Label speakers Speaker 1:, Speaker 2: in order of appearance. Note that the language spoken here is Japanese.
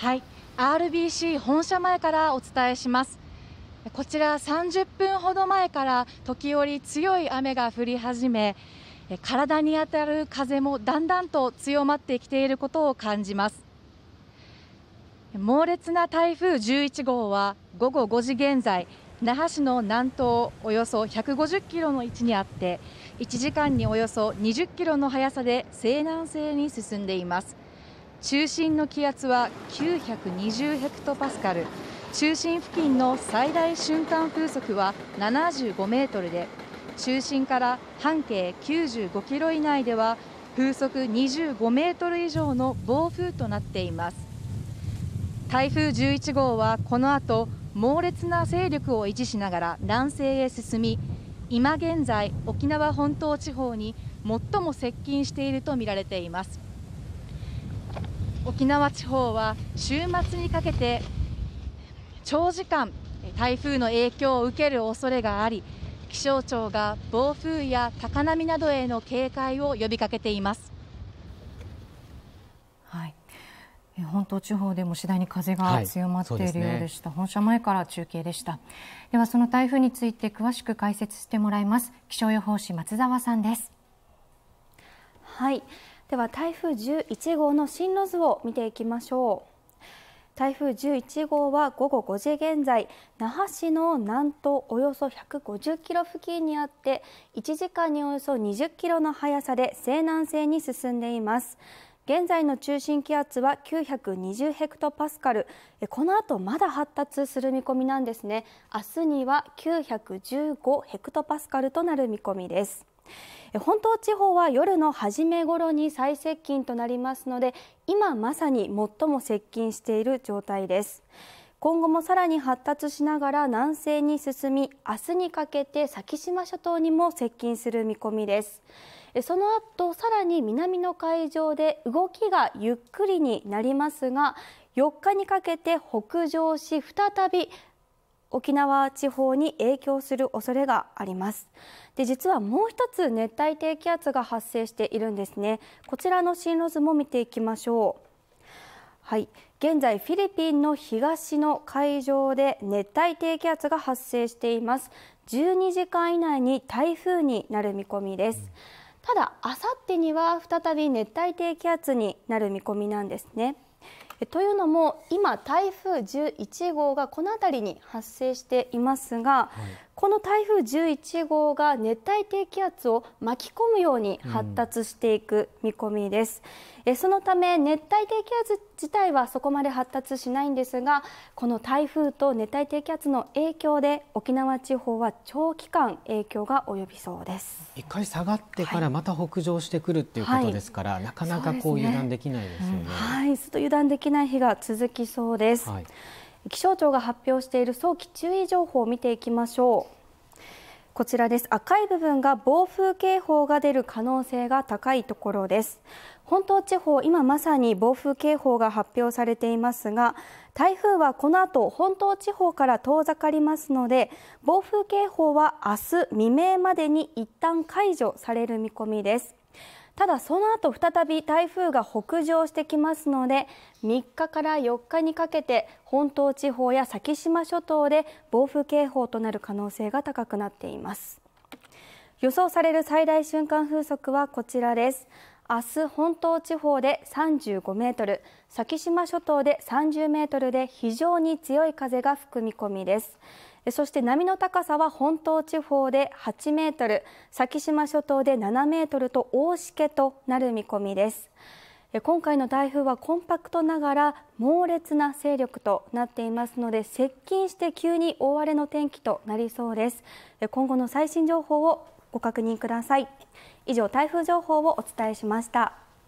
Speaker 1: はい、RBC 本社前からお伝えしますこちら30分ほど前から時折強い雨が降り始め体に当たる風もだんだんと強まってきていることを感じます猛烈な台風11号は午後5時現在那覇市の南東およそ150キロの位置にあって1時間におよそ20キロの速さで西南西に進んでいます中心の気圧は920ヘクトパスカル中心付近の最大瞬間風速は75メートルで中心から半径95キロ以内では風速25メートル以上の暴風となっています台風11号はこの後猛烈な勢力を維持しながら南西へ進み今現在沖縄本島地方に最も接近しているとみられています沖縄地方は週末にかけて長時間台風の影響を受ける恐れがあり気象庁が暴風や高波などへの警戒を呼びかけています。はい本島地方でも次第に風が強まっているようでした、はいね、本社前から中継でしたではその台風について詳しく解説してもらいます気象予報士松澤さんです
Speaker 2: はいでは台風11号の進路図を見ていきましょう台風11号は午後5時現在那覇市の南東およそ150キロ付近にあって1時間におよそ20キロの速さで西南西に進んでいます現在の中心気圧は920ヘクトパスカルこの後まだ発達する見込みなんですね明日には915ヘクトパスカルとなる見込みです本島地方は夜の初め頃に最接近となりますので今まさに最も接近している状態です今後もさらに発達しながら南西に進み明日にかけて先島諸島にも接近する見込みですその後さらに南の海上で動きがゆっくりになりますが4日にかけて北上し再び沖縄地方に影響する恐れがありますで実はもう一つ熱帯低気圧が発生しているんですねこちらの進路図も見ていきましょうはい現在フィリピンの東の海上で熱帯低気圧が発生しています12時間以内に台風になる見込みです、ただあさってには再び熱帯低気圧になる見込みなんですねというのも今、台風11号がこの辺りに発生していますが、この台風11号が熱帯低気圧を巻き込むように発達していく見込みです。そのため熱帯低気圧自体はそこまで発達しないんですがこの台風と熱帯低気圧の影響で沖縄地方は長期間影響が及びそうです
Speaker 1: 一回下がってからまた北上してくるっていうことですから、はい、なかなかこう油断できないですよね、ねうん、
Speaker 2: はいずっと油断できない日が続きそうです、はい、気象庁が発表している早期注意情報を見ていきましょうこちらです赤い部分が暴風警報が出る可能性が高いところです本島地方、今まさに暴風警報が発表されていますが、台風はこの後、本島地方から遠ざかりますので、暴風警報は明日未明までに一旦解除される見込みです。ただその後再び台風が北上してきますので3日から4日にかけて本島地方や先島諸島で暴風警報となる可能性が高くなっています予想される最大瞬間風速はこちらです明日本島地方で35メートル先島諸島で30メートルで非常に強い風が吹く見込みですそして波の高さは本島地方で8メートル先島諸島で7メートルと大しけとなる見込みです今回の台風はコンパクトながら猛烈な勢力となっていますので接近して急に大荒れの天気となりそうです今後の最新情報をご確認ください以上台風情報をお伝えしました